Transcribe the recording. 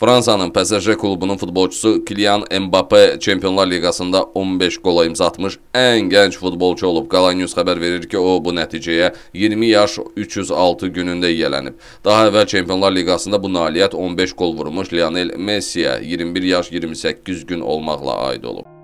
Fransanın PSG klubunun futbolçusu Kylian Mbappe Çempionlar Liqasında 15 qola imza atmış ən gənc futbolçu olub. Qalanews xəbər verir ki, o bu nəticəyə 20 yaş 306 günündə yiyələnib. Daha əvvəl Çempionlar Liqasında bu nailiyyət 15 qol vurmuş Lionel Messi-yə 21 yaş 28 gün olmaqla aid olub.